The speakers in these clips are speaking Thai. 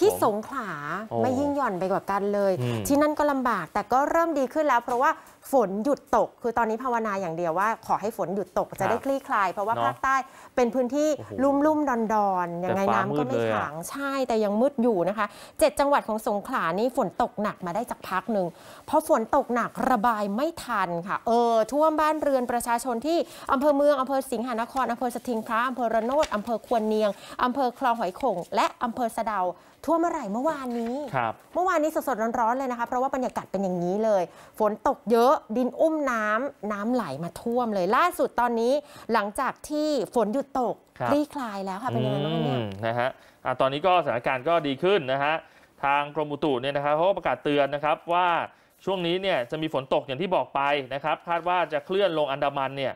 ที่สงขลาไม่ยิ่งหย่อนไปกว่ากันเลย ที่นั่นก็ลำบากแต่ก็เริ่มดีขึ้นแล้วเพราะว่าฝนหยุดตก คือตอนนี้ภาวนาอย่างเดียวว่า ขอให้ฝนหยุดตกจะได้คลี่คลายเพราะว่าภาคใต้เป็นพื้นที่ลุ่มลุ่มดอนดอนยังไงน้ำก็ไม่ขังใช่แต่ยังมืดอยู่นะคะเจ็ดจังหวัดของสงขลานี่ฝนตกหนักมาได้จากพักหนึ่งเพราะฝนตกหนักระบายไม่ทันค่ะเออท่วมบ้านเรือนประชาชนที่อำเภอเมืองอำเภอสิงหานครอำเภอสทิงพระอำเภอระโนดอำเภอควนเนียงอำเภอคลองหอยขงและอำเภอสะเดาท่วมเมื่อไหร่เมื่อวานนี้ เมื่อวานนี้สดๆร้อนๆเลยนะคะเพราะว่าบรรยากาศเป็นอย่างนี้เลย ฝนตกเยอะดินอุ้มน้ำ น้ำไหลมาท่วมเลย ล่าสุดตอนนี้ หลังจากที่ฝนหยุดตกคลี่คลายแล้วค่ะเป็นยังไงบ้างเนี่ยนะฮะตอนนี้ก็สถานการณ์ก็ดีขึ้นนะฮะ ทางกรมอุตุเนี่ยนะครับเขาประกาศเตือนนะครับว่าช่วงนี้เนี่ยจะมีฝนตกอย่างที่บอกไปนะครับคาดว่าจะเคลื่อนลงอันดามันเนี่ย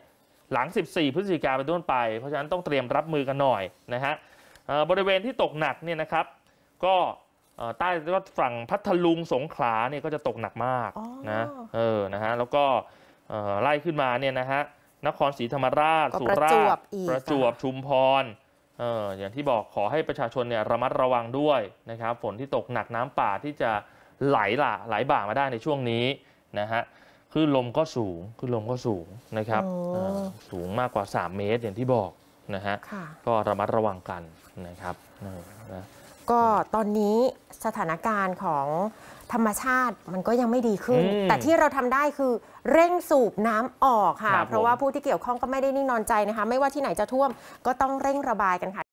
หลัง 14พฤศจิกาเป็นต้นไป เพราะฉะนั้นต้องเตรียมรับมือกันหน่อยนะฮะบริเวณที่ตกหนักเนี่ยนะครับก็ใต้ก็ฝั่งพัทลุงสงขลาเนี่ยก็จะตกหนักมากนะ เออ นะฮะ แล้วก็ไล่ขึ้นมาเนี่ยนะฮะ นครศรีธรรมราช สุราษฎร์ประจวบชุมพร เออ อย่างที่บอกขอให้ประชาชนเนี่ยระมัดระวังด้วยนะครับ ฝนที่ตกหนักน้ำป่าที่จะไหลหล่ะไหลบ่ามาได้ในช่วงนี้นะฮะคือนลมก็สูงคือนลมก็สูงนะครับ สูงมากกว่า 3 เมตรอย่างที่บอกนะฮะก็ระมัดระวังกันนะครับนะก็ตอนนี้สถานการณ์ของธรรมชาติมันก็ยังไม่ดีขึ้น แต่ที่เราทำได้คือเร่งสูบน้ำออกค่ะคเพราะว่าผู้ที่เกี่ยวข้องก็ไม่ได้นิ่งนอนใจนะคะไม่ว่าที่ไหนจะท่วมก็ต้องเร่งระบายกันค่ะ